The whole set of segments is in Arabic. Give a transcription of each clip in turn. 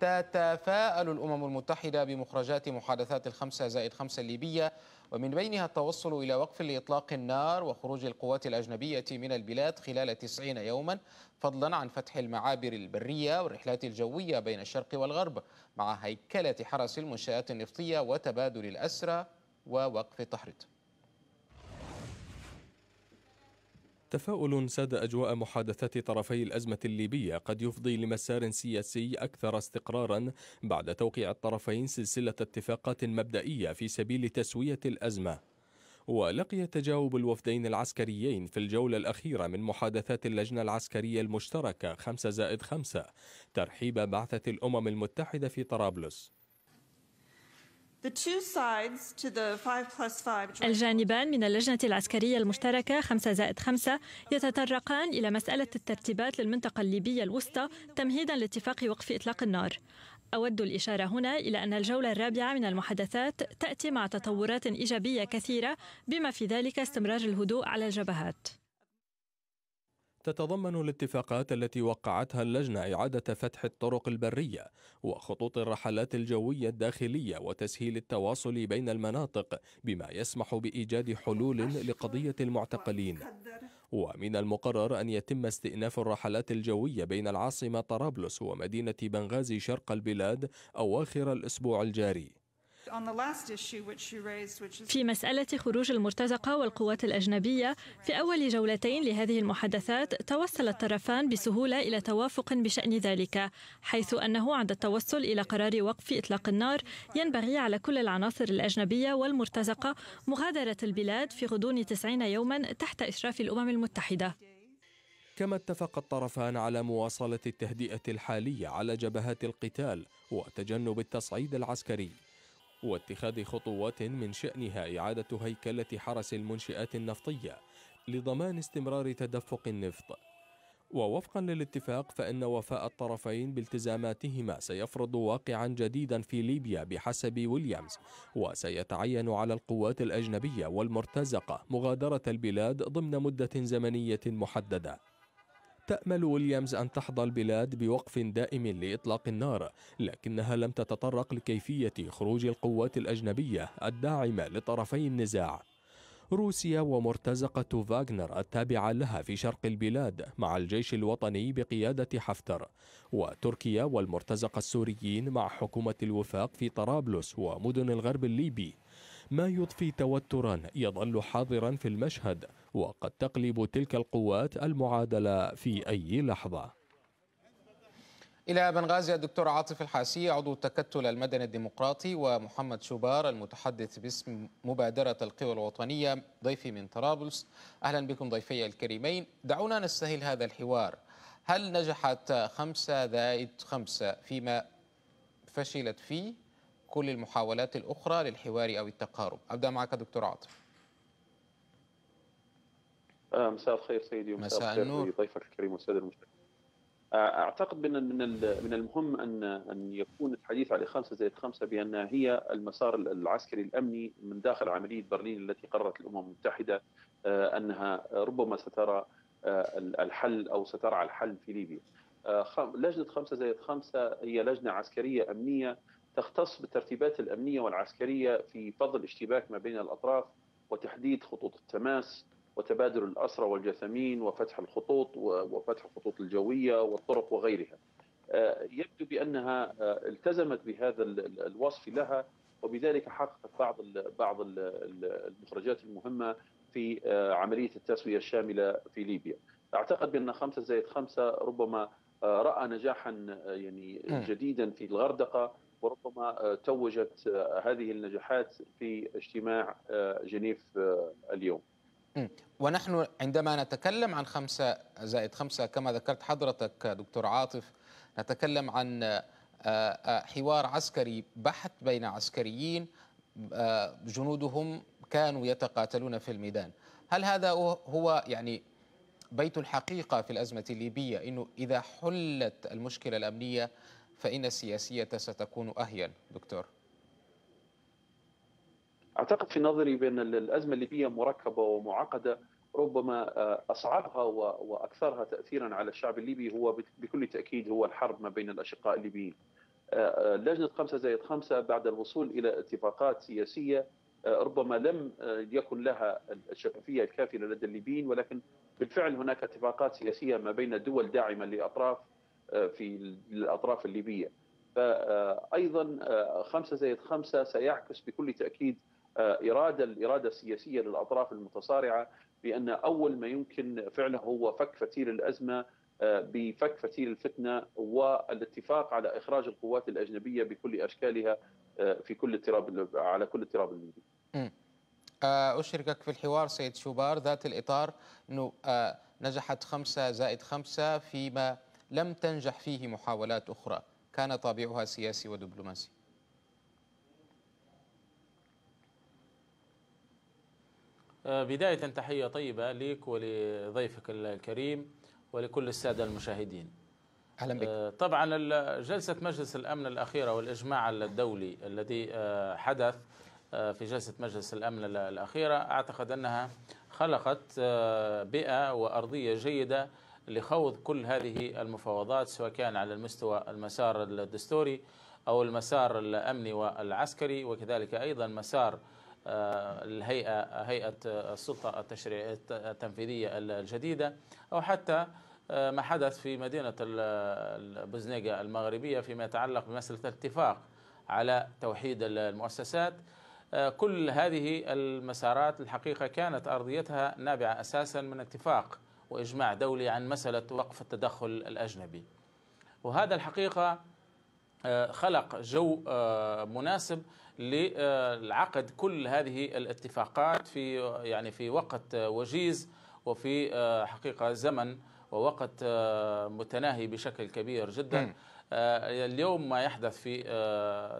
تتفاءل الأمم المتحدة بمخرجات محادثات الخمسة زائد خمسة الليبية ومن بينها التوصل إلى وقف لإطلاق النار وخروج القوات الأجنبية من البلاد خلال تسعين يوما فضلا عن فتح المعابر البرية والرحلات الجوية بين الشرق والغرب مع هيكلة حرس المنشآت النفطية وتبادل الأسرى ووقف التحريض تفاؤل ساد أجواء محادثات طرفي الأزمة الليبية قد يفضي لمسار سياسي أكثر استقرارا بعد توقيع الطرفين سلسلة اتفاقات مبدئية في سبيل تسوية الأزمة ولقي تجاوب الوفدين العسكريين في الجولة الأخيرة من محادثات اللجنة العسكرية المشتركة 5 زائد 5 ترحيب بعثة الأمم المتحدة في طرابلس الجانبان من اللجنة العسكرية المشتركة 5 زائد 5 يتطرقان إلى مسألة الترتيبات للمنطقة الليبية الوسطى تمهيدا لاتفاق وقف إطلاق النار أود الإشارة هنا إلى أن الجولة الرابعة من المحادثات تأتي مع تطورات إيجابية كثيرة بما في ذلك استمرار الهدوء على الجبهات تتضمن الاتفاقات التي وقعتها اللجنة إعادة فتح الطرق البرية وخطوط الرحلات الجوية الداخلية وتسهيل التواصل بين المناطق بما يسمح بإيجاد حلول لقضية المعتقلين ومن المقرر أن يتم استئناف الرحلات الجوية بين العاصمة طرابلس ومدينة بنغازي شرق البلاد أواخر الأسبوع الجاري في مسألة خروج المرتزقة والقوات الأجنبية في أول جولتين لهذه المحادثات توصل الطرفان بسهولة إلى توافق بشأن ذلك حيث أنه عند التوصل إلى قرار وقف إطلاق النار ينبغي على كل العناصر الأجنبية والمرتزقة مغادرة البلاد في غضون 90 يوما تحت إشراف الأمم المتحدة كما اتفق الطرفان على مواصلة التهدئة الحالية على جبهات القتال وتجنب التصعيد العسكري واتخاذ خطوات من شأنها إعادة هيكلة حرس المنشآت النفطية لضمان استمرار تدفق النفط ووفقا للاتفاق فإن وفاء الطرفين بالتزاماتهما سيفرض واقعا جديدا في ليبيا بحسب ويليامز وسيتعين على القوات الأجنبية والمرتزقة مغادرة البلاد ضمن مدة زمنية محددة تأمل ويليامز أن تحظى البلاد بوقف دائم لإطلاق النار لكنها لم تتطرق لكيفية خروج القوات الأجنبية الداعمة لطرفي النزاع روسيا ومرتزقة فاغنر التابعة لها في شرق البلاد مع الجيش الوطني بقيادة حفتر وتركيا والمرتزقة السوريين مع حكومة الوفاق في طرابلس ومدن الغرب الليبي ما يضفي توترا يظل حاضرا في المشهد وقد تقلب تلك القوات المعادلة في أي لحظة إلى بنغازي الدكتور عاطف الحاسي عضو التكتل المدني الديمقراطي ومحمد شوبار المتحدث باسم مبادرة القوى الوطنية ضيفي من طرابلس أهلا بكم ضيفي الكريمين دعونا نستهل هذا الحوار هل نجحت خمسة ذائد خمسة فيما فشلت فيه كل المحاولات الأخرى للحوار أو التقارب أبدأ معك دكتور عاطف آه، مساء الخير سيدي ومساء مساء النور ضيفك الكريم والساده المشاهدين اعتقد من من من المهم ان ان يكون الحديث على خمسه زائد خمسه بانها هي المسار العسكري الامني من داخل عمليه برلين التي قررت الامم المتحده آه، انها ربما سترى آه، الحل او سترعى الحل في ليبيا. لجنه خمسه زائد خمسه هي لجنه عسكريه امنيه تختص بالترتيبات الامنيه والعسكريه في فضل الاشتباك ما بين الاطراف وتحديد خطوط التماس وتبادل الأسرى والجثمين وفتح الخطوط وفتح الخطوط الجوية والطرق وغيرها آه، يبدو بأنها آه، التزمت بهذا الوصف لها وبذلك حققت بعض بعض المخرجات المهمة في آه، عملية التسوية الشاملة في ليبيا أعتقد بأن خمسة زائد خمسة ربما رأى نجاحا يعني جديدا في الغردقة وربما توجت هذه النجاحات في اجتماع جنيف اليوم ونحن عندما نتكلم عن خمسة زائد خمسة كما ذكرت حضرتك دكتور عاطف نتكلم عن آه، آه، حوار عسكري بحت بين عسكريين آه، جنودهم كانوا يتقاتلون في الميدان هل هذا هو يعني بيت الحقيقة في الأزمة الليبية أنه إذا حلت المشكلة الأمنية فإن السياسية ستكون أهين دكتور اعتقد في نظري بان الازمه الليبيه مركبه ومعقده ربما آه، اصعبها واكثرها تاثيرا على الشعب الليبي هو بكل تاكيد هو الحرب ما بين الاشقاء الليبيين. آه، آه، لجنه خمسه زائد خمسه بعد الوصول الى اتفاقات سياسيه ربما لم يكن لها الشفافيه الكافيه لدى الليبيين ولكن بالفعل هناك اتفاقات سياسيه ما بين دول داعمه لاطراف في الاطراف الليبيه. فايضا خمسه زائد خمسه سيعكس بكل تاكيد اراده الاراده السياسيه للاطراف المتصارعه بان اول ما يمكن فعله هو فك فتيل الازمه آه، بفك فتيل الفتنه والاتفاق على اخراج القوات الاجنبيه بكل اشكالها آه، في كل اضطراب على كل اضطراب الليبي. آه، أشركك في الحوار سيد شوبار ذات الإطار أنه نجحت خمسة زائد خمسة فيما لم تنجح فيه محاولات أخرى كان طابعها سياسي ودبلوماسي آه، بداية تحية طيبة لك ولضيفك الكريم ولكل السادة المشاهدين أهلا بك آه، طبعا جلسة مجلس الأمن الأخيرة والإجماع الدولي الذي آه، حدث في جلسة مجلس الأمن الأخيرة أعتقد أنها خلقت بيئة وأرضية جيدة لخوض كل هذه المفاوضات سواء كان على المستوى المسار الدستوري أو المسار الأمني والعسكري وكذلك أيضا مسار آه، الهيئة هيئة السلطة التشريعية التنفيذية الجديدة أو حتى آه، ما حدث في مدينة بوزنيقة المغربية فيما يتعلق بمسألة الاتفاق على توحيد المؤسسات آه، كل هذه المسارات الحقيقة كانت أرضيتها نابعة أساسا من اتفاق وإجماع دولي عن مسألة وقف التدخل الأجنبي وهذا الحقيقة آه، خلق جو آه، مناسب للعقد كل هذه الاتفاقات في يعني في وقت آه، وجيز وفي حقيقه زمن ووقت متناهي بشكل كبير جدا اليوم ما يحدث في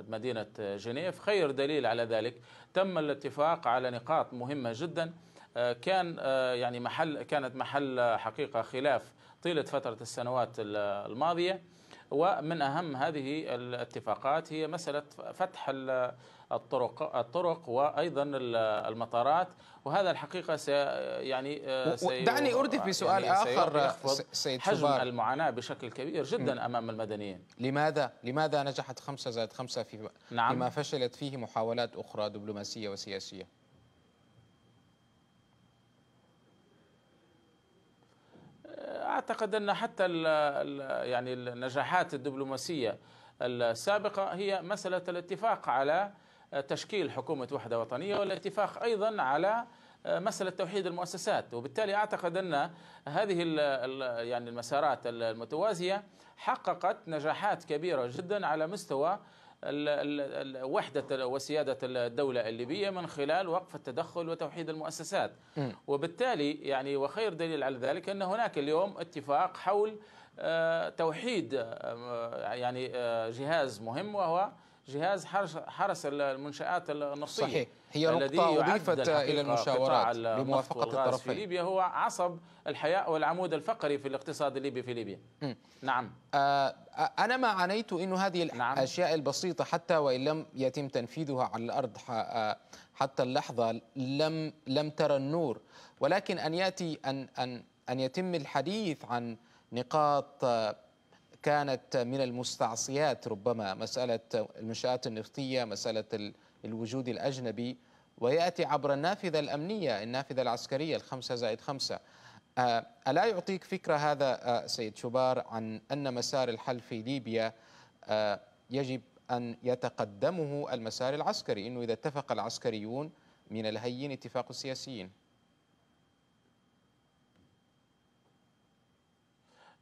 مدينه جنيف خير دليل على ذلك تم الاتفاق على نقاط مهمه جدا كان يعني محل كانت محل حقيقه خلاف طيله فتره السنوات الماضيه ومن أهم هذه الاتفاقات هي مسألة فتح الطرق الطرق وأيضا المطارات وهذا الحقيقة سي يعني آه، سي دعني أردف يعني بسؤال يعني آخر سيد حجم شبار. المعاناة بشكل كبير جدا م. أمام المدنيين لماذا لماذا نجحت خمسة زائد خمسة في نعم. فيما فشلت فيه محاولات أخرى دبلوماسية وسياسية اعتقد ان حتى الـ الـ يعني النجاحات الدبلوماسيه السابقه هي مساله الاتفاق على تشكيل حكومه وحده وطنيه والاتفاق ايضا على مسألة توحيد المؤسسات وبالتالي أعتقد أن هذه يعني المسارات المتوازية حققت نجاحات كبيرة جدا على مستوى وحدة وسيادة الدولة الليبية من خلال وقف التدخل وتوحيد المؤسسات وبالتالي يعني وخير دليل على ذلك أن هناك اليوم اتفاق حول آه، توحيد آه، يعني آه، جهاز مهم وهو جهاز حرس, حرس المنشآت النفطية صحيح هي نقطة أضيفت إلى المشاورات بموافقة الطرفين في ليبيا هو عصب الحياة والعمود الفقري في الاقتصاد الليبي في ليبيا م. نعم آه أنا ما عانيت أن هذه نعم. الأشياء نعم. البسيطة حتى وإن لم يتم تنفيذها على الأرض آه، حتى اللحظة لم لم ترى النور ولكن أن يأتي أن أن أن يتم الحديث عن نقاط آه، كانت من المستعصيات ربما مسألة المنشآت النفطية مسألة الوجود الأجنبي ويأتي عبر النافذة الأمنية النافذة العسكرية الخمسة زائد خمسة آه، ألا يعطيك فكرة هذا آه، سيد شبار عن أن مسار الحل في ليبيا آه، يجب أن يتقدمه المسار العسكري أنه إذا اتفق العسكريون من الهين اتفاق السياسيين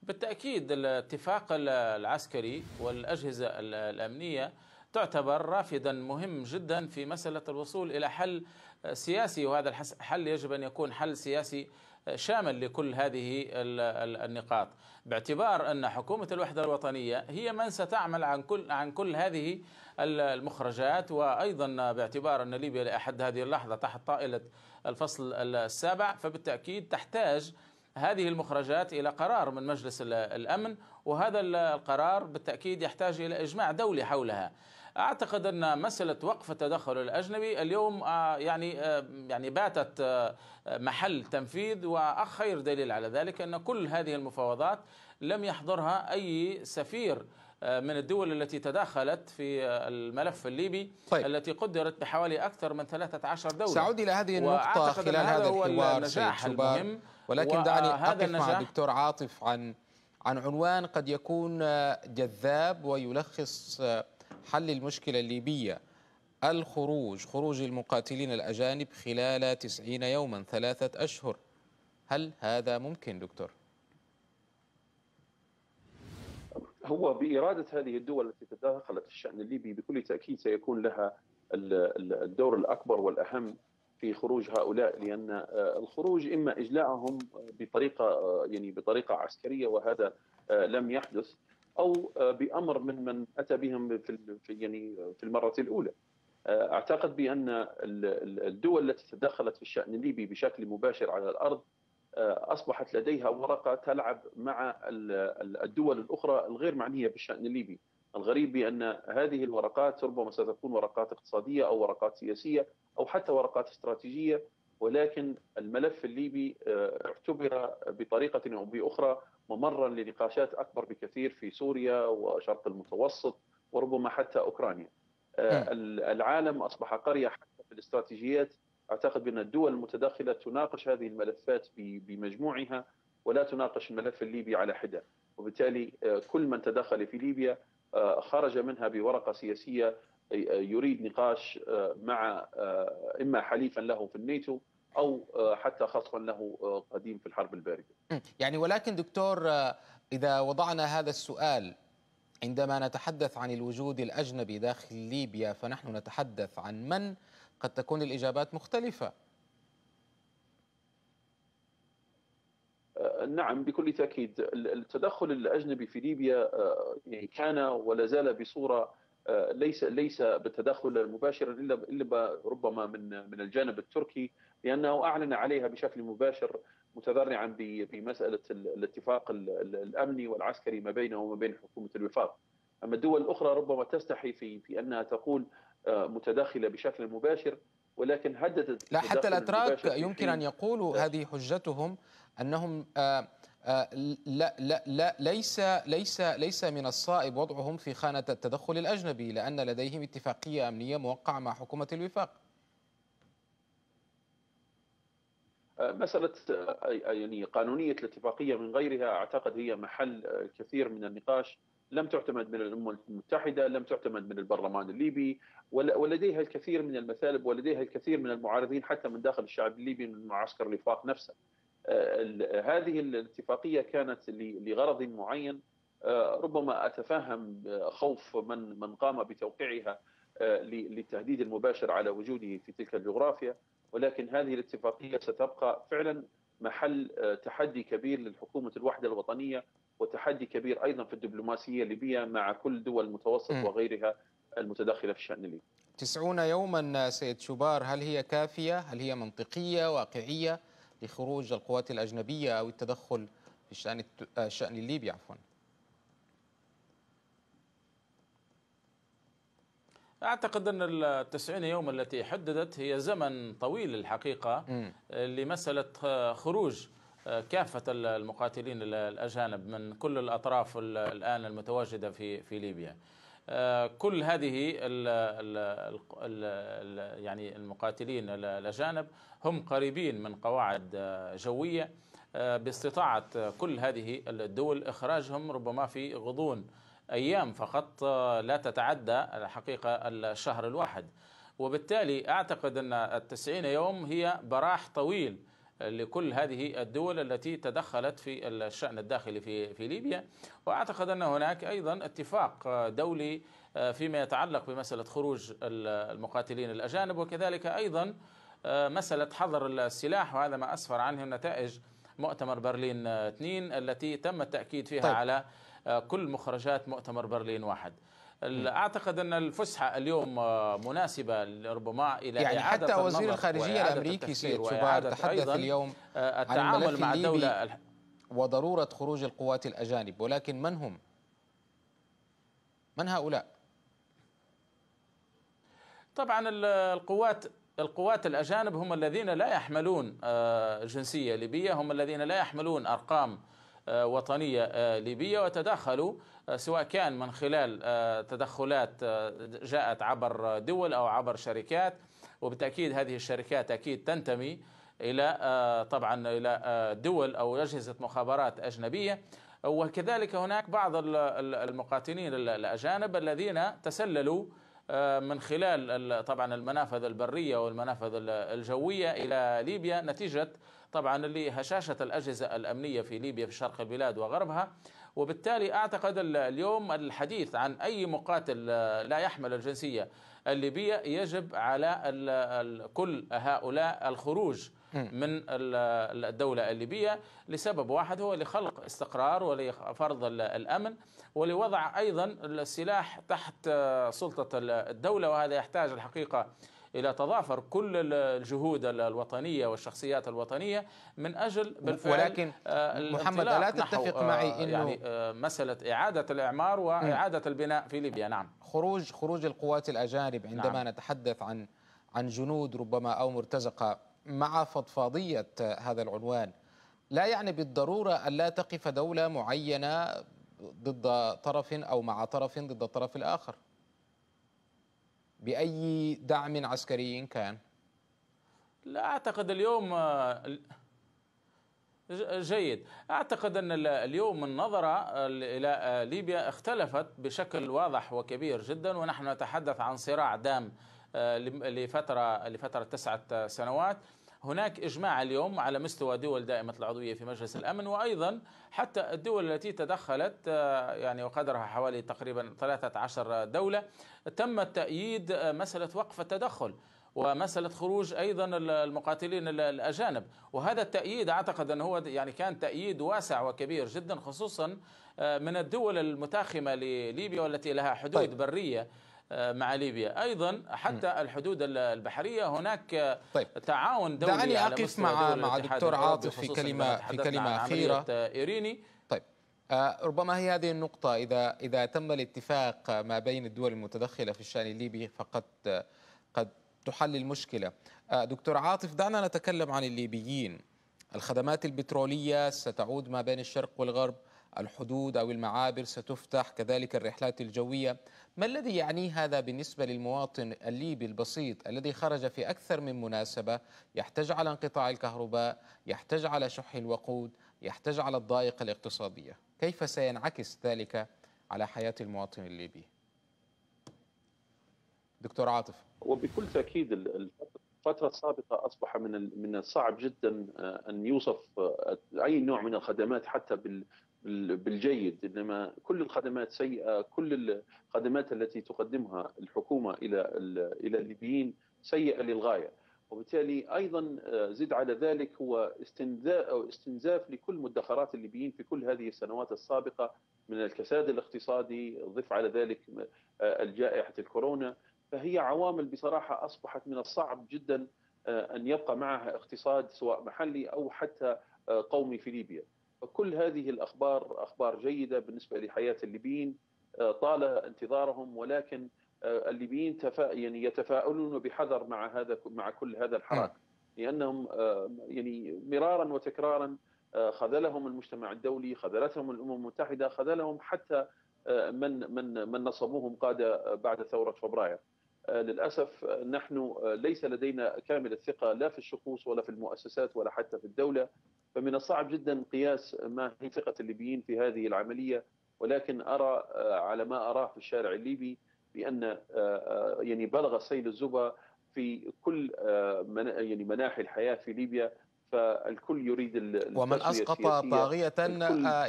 بالتأكيد الاتفاق العسكري والأجهزة الأمنية تعتبر رافدا مهم جدا في مسألة الوصول إلى حل سياسي وهذا الحل يجب أن يكون حل سياسي شامل لكل هذه النقاط باعتبار أن حكومة الوحدة الوطنية هي من ستعمل عن كل, عن كل هذه المخرجات وأيضا باعتبار أن ليبيا لأحد هذه اللحظة تحت طائلة الفصل السابع فبالتأكيد تحتاج هذه المخرجات الى قرار من مجلس الامن وهذا القرار بالتاكيد يحتاج الى اجماع دولي حولها. اعتقد ان مساله وقف التدخل الاجنبي اليوم آه، يعني آه، يعني باتت آه، محل تنفيذ واخير دليل على ذلك ان كل هذه المفاوضات لم يحضرها اي سفير آه، من الدول التي تدخلت في آه، الملف الليبي طيب. التي قدرت بحوالي أكثر من 13 دولة سأعود إلى هذه النقطة خلال هذا, هذا الحوار النجاح المهم ولكن دعني أقف مع الدكتور عاطف عن عن عنوان قد يكون آه، جذاب ويلخص حل المشكلة الليبية الخروج خروج المقاتلين الأجانب خلال 90 يوما ثلاثة أشهر هل هذا ممكن دكتور؟ هو بإرادة هذه الدول التي تداخلت في الشأن الليبي بكل تأكيد سيكون لها الدور الأكبر والأهم في خروج هؤلاء لأن آه، الخروج إما إجلاءهم بطريقة آه، يعني بطريقة عسكرية وهذا آه، لم يحدث أو بأمر من من أتى بهم في يعني في المرة الأولى أعتقد بأن الدول التي تدخلت في الشأن الليبي بشكل مباشر على الأرض آه، اصبحت لديها ورقه تلعب مع الدول الاخرى الغير معنيه بالشان الليبي. الغريب بان هذه الورقات ربما ستكون ورقات اقتصاديه او ورقات سياسيه او حتى ورقات استراتيجيه ولكن الملف الليبي آه، اعتبر بطريقه او باخرى ممرا لنقاشات اكبر بكثير في سوريا وشرق المتوسط وربما حتى اوكرانيا. آه، العالم اصبح قريه حتى في الاستراتيجيات اعتقد بان الدول المتداخله تناقش هذه الملفات بمجموعها ولا تناقش الملف الليبي على حده، وبالتالي آه، كل من تدخل في ليبيا آه، خرج منها بورقه سياسيه آه، يريد نقاش مع اما حليفا له في الناتو او حتى خصما له قديم في الحرب البارده. يعني ولكن دكتور اذا وضعنا هذا السؤال عندما نتحدث عن الوجود الاجنبي داخل ليبيا فنحن نتحدث عن من قد تكون الإجابات مختلفة أه، نعم بكل تأكيد التدخل الأجنبي في ليبيا أه، يعني كان ولا زال بصورة أه، ليس ليس بالتدخل المباشر الا الا ربما من من الجانب التركي لانه اعلن عليها بشكل مباشر متذرعا بمساله الاتفاق الامني والعسكري ما بينه وما بين حكومه الوفاق. اما الدول الاخرى ربما تستحي في في انها تقول متداخله بشكل مباشر ولكن هددت لا حتى الاتراك يمكن ان يقولوا هذه حجتهم انهم آه، آه، لا لا لا ليس ليس ليس من الصائب وضعهم في خانه التدخل الاجنبي لان لديهم اتفاقيه امنيه موقعه مع حكومه الوفاق. آه، مسألة يعني قانونية الاتفاقية من غيرها أعتقد هي محل كثير من النقاش لم تعتمد من الامم المتحده، لم تعتمد من البرلمان الليبي، ولديها الكثير من المثالب ولديها الكثير من المعارضين حتى من داخل الشعب الليبي من معسكر الوفاق نفسه. آه، هذه الاتفاقيه كانت لغرض معين آه، ربما اتفهم خوف من من قام بتوقيعها آه، للتهديد المباشر على وجوده في تلك الجغرافيا ولكن هذه الاتفاقيه ستبقى فعلا محل تحدي كبير للحكومه الوحده الوطنيه وتحدي كبير ايضا في الدبلوماسيه الليبيه مع كل دول المتوسط وغيرها المتداخله في الشان الليبي. 90 يوما سيد شوبار هل هي كافيه؟ هل هي منطقيه واقعيه لخروج القوات الاجنبيه او التدخل في الشان الشان الليبي عفوا؟ اعتقد ان ال 90 يوم التي حددت هي زمن طويل الحقيقه م. لمساله خروج كافة المقاتلين الأجانب من كل الأطراف الآن المتواجدة في في ليبيا آه، كل هذه ال ال ال يعني المقاتلين الأجانب هم قريبين من قواعد جوية آه، باستطاعة كل هذه الدول إخراجهم ربما في غضون أيام فقط آه، لا تتعدى الحقيقة الشهر الواحد وبالتالي أعتقد أن التسعين يوم هي براح طويل لكل هذه الدول التي تدخلت في الشأن الداخلي في في ليبيا وأعتقد أن هناك أيضا اتفاق دولي آه، فيما يتعلق بمسألة خروج المقاتلين الأجانب وكذلك أيضا آه، مسألة حظر السلاح وهذا ما أسفر عنه نتائج مؤتمر برلين 2 آه، التي تم التأكيد فيها طيب. على كل مخرجات مؤتمر برلين واحد اعتقد ان الفسحه اليوم آه، مناسبه ربما الى يعني إعادة حتى وزير الخارجيه الامريكي سيد سوبار تحدث آه، اليوم التعامل عن مع الدوله وضروره خروج القوات الاجانب ولكن من هم؟ من هؤلاء؟ طبعا القوات القوات الاجانب هم الذين لا يحملون آه، جنسيه ليبيه هم الذين لا يحملون ارقام آه، وطنية آه، ليبية وتدخلوا آه، سواء كان من خلال تدخلات جاءت عبر دول أو عبر شركات وبالتأكيد هذه الشركات أكيد تنتمي إلى طبعا إلى دول أو أجهزة مخابرات أجنبية وكذلك هناك بعض المقاتلين الأجانب الذين تسللوا من خلال طبعا المنافذ البرية والمنافذ الجوية إلى ليبيا نتيجة طبعا لهشاشة الأجهزة الأمنية في ليبيا في شرق البلاد وغربها وبالتالي أعتقد اليوم الحديث عن أي مقاتل آه، لا يحمل الجنسية الليبية يجب على كل هؤلاء الخروج من الدولة الليبية لسبب واحد هو لخلق استقرار ولفرض الأمن ولوضع أيضا السلاح تحت آه، سلطة الدولة وهذا يحتاج الحقيقة الى تضافر كل الجهود الوطنيه والشخصيات الوطنيه من اجل بالفعل ولكن آه، محمد لا تتفق معي آه، انه يعني آه، مساله اعاده الاعمار واعاده البناء في ليبيا نعم خروج خروج القوات الاجانب عندما نعم. نتحدث عن عن جنود ربما او مرتزقه مع فضفاضيه هذا العنوان لا يعني بالضروره ان لا تقف دوله معينه ضد طرف او مع طرف ضد الطرف الاخر باي دعم عسكري كان لا اعتقد اليوم آه، جيد اعتقد ان اليوم النظره آه، الى آه، ليبيا اختلفت بشكل واضح وكبير جدا ونحن نتحدث عن صراع دام لفتره لفتره تسعه سنوات هناك إجماع اليوم على مستوى دول دائمة العضوية في مجلس الأمن وأيضا حتى الدول التي تدخلت آه، يعني وقدرها حوالي تقريبا 13 دولة تم تأييد آه، مسألة وقف التدخل ومسألة خروج أيضا المقاتلين الأجانب وهذا التأييد أعتقد أنه هو يعني كان تأييد واسع وكبير جدا خصوصا آه، من الدول المتاخمة لليبيا والتي لها حدود طيب. برية مع ليبيا ايضا حتى الحدود البحريه هناك طيب. تعاون دولي دعني اقف مع مع دكتور عاطف في كلمه في كلمه اخيره ايريني طيب آه، ربما هي هذه النقطه اذا اذا تم الاتفاق ما بين الدول المتدخله في الشان الليبي فقد قد تحل المشكله آه، دكتور عاطف دعنا نتكلم عن الليبيين الخدمات البتروليه ستعود ما بين الشرق والغرب الحدود أو المعابر ستفتح كذلك الرحلات الجوية ما الذي يعني هذا بالنسبة للمواطن الليبي البسيط الذي خرج في أكثر من مناسبة يحتج على انقطاع الكهرباء يحتج على شح الوقود يحتج على الضائقة الاقتصادية كيف سينعكس ذلك على حياة المواطن الليبي دكتور عاطف وبكل تأكيد الفترة السابقة أصبح من من الصعب جدا آه، أن يوصف آه، أي نوع من الخدمات حتى بالجيد انما كل الخدمات سيئه كل الخدمات التي تقدمها الحكومه الى الى الليبيين سيئه للغايه وبالتالي ايضا آه، زد على ذلك هو استنزاف او استنزاف لكل مدخرات الليبيين في كل هذه السنوات السابقه من الكساد الاقتصادي ضف على ذلك آه، الجائحه الكورونا فهي عوامل بصراحه اصبحت من الصعب جدا آه، ان يبقى معها اقتصاد سواء محلي او حتى قومي في ليبيا. فكل هذه الاخبار اخبار جيده بالنسبه لحياه الليبيين آه، طال انتظارهم ولكن آه، الليبيين تفا يعني يتفاؤلون بحذر مع هذا مع كل هذا الحراك نعم. لانهم آه، يعني مرارا وتكرارا خذلهم المجتمع الدولي خذلتهم الامم المتحده خذلهم حتى من من من نصبوهم قاده بعد ثوره فبراير للاسف نحن ليس لدينا كامل الثقه لا في الشخوص ولا في المؤسسات ولا حتى في الدوله فمن الصعب جدا قياس ما هي ثقة الليبيين في هذه العملية ولكن أرى آه، على ما أراه في الشارع الليبي بأن آه، آه، يعني بلغ سيل الزبا في كل يعني مناحي الحياة في ليبيا فالكل يريد ومن اسقط طاغيه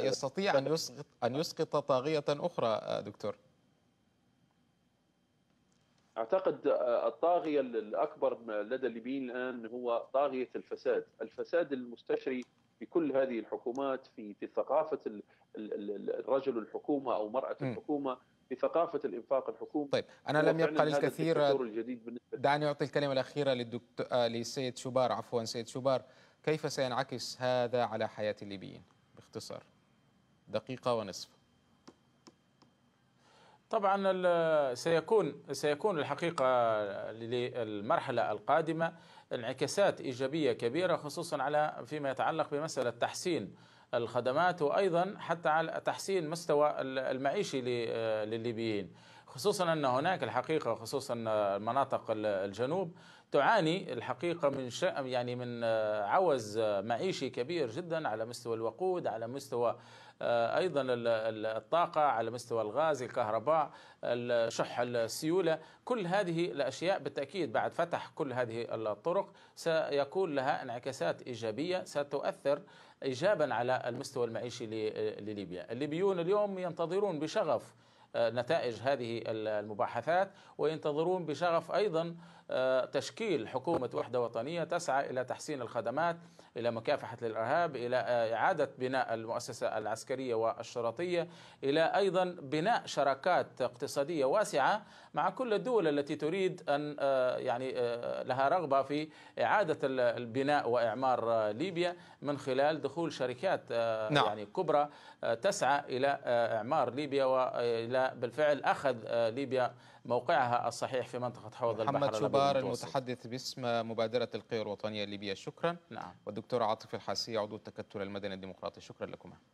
يستطيع ان يسقط ان يسقط طاغيه اخرى دكتور اعتقد آه، الطاغيه الاكبر لدى الليبيين الان هو طاغيه الفساد، الفساد المستشري في كل هذه الحكومات في في ثقافه الرجل الحكومه او مراه الحكومه في ثقافه الانفاق الحكومي طيب انا لم يبقى لي الكثير دعني اعطي الكلمه الاخيره للدكتور للسيد آه، شبار عفوا سيد شبار كيف سينعكس هذا على حياه الليبيين باختصار دقيقه ونصف طبعا سيكون سيكون الحقيقه للمرحله القادمه انعكاسات ايجابيه كبيره خصوصا على فيما يتعلق بمساله تحسين الخدمات وايضا حتى على تحسين مستوى المعيشي للليبيين خصوصا ان هناك الحقيقه خصوصا مناطق الجنوب تعاني الحقيقه من يعني من عوز معيشي كبير جدا على مستوى الوقود على مستوى آه، ايضا الطاقه على مستوى الغاز الكهرباء شح السيوله كل هذه الاشياء بالتاكيد بعد فتح كل هذه الطرق سيكون لها انعكاسات ايجابيه ستؤثر ايجابا على المستوى المعيشي لليبيا الليبيون اليوم ينتظرون بشغف آه، نتائج هذه المباحثات وينتظرون بشغف ايضا آه، تشكيل حكومه وحده وطنيه تسعى الى تحسين الخدمات إلى مكافحة الإرهاب إلى إعادة بناء المؤسسة العسكرية والشرطية إلى أيضا بناء شراكات اقتصادية واسعة مع كل الدول التي تريد أن آه، يعني آه، لها رغبة في إعادة البناء وإعمار آه، ليبيا من خلال دخول شركات نعم. يعني كبرى تسعى إلى إعمار ليبيا وإلى بالفعل أخذ ليبيا موقعها الصحيح في منطقة حوض البحر محمد شبار المتحدث باسم مبادرة القير الوطنية الليبية شكرا نعم والدكتور عاطف الحاسي عضو التكتل المدني الديمقراطي شكرا لكما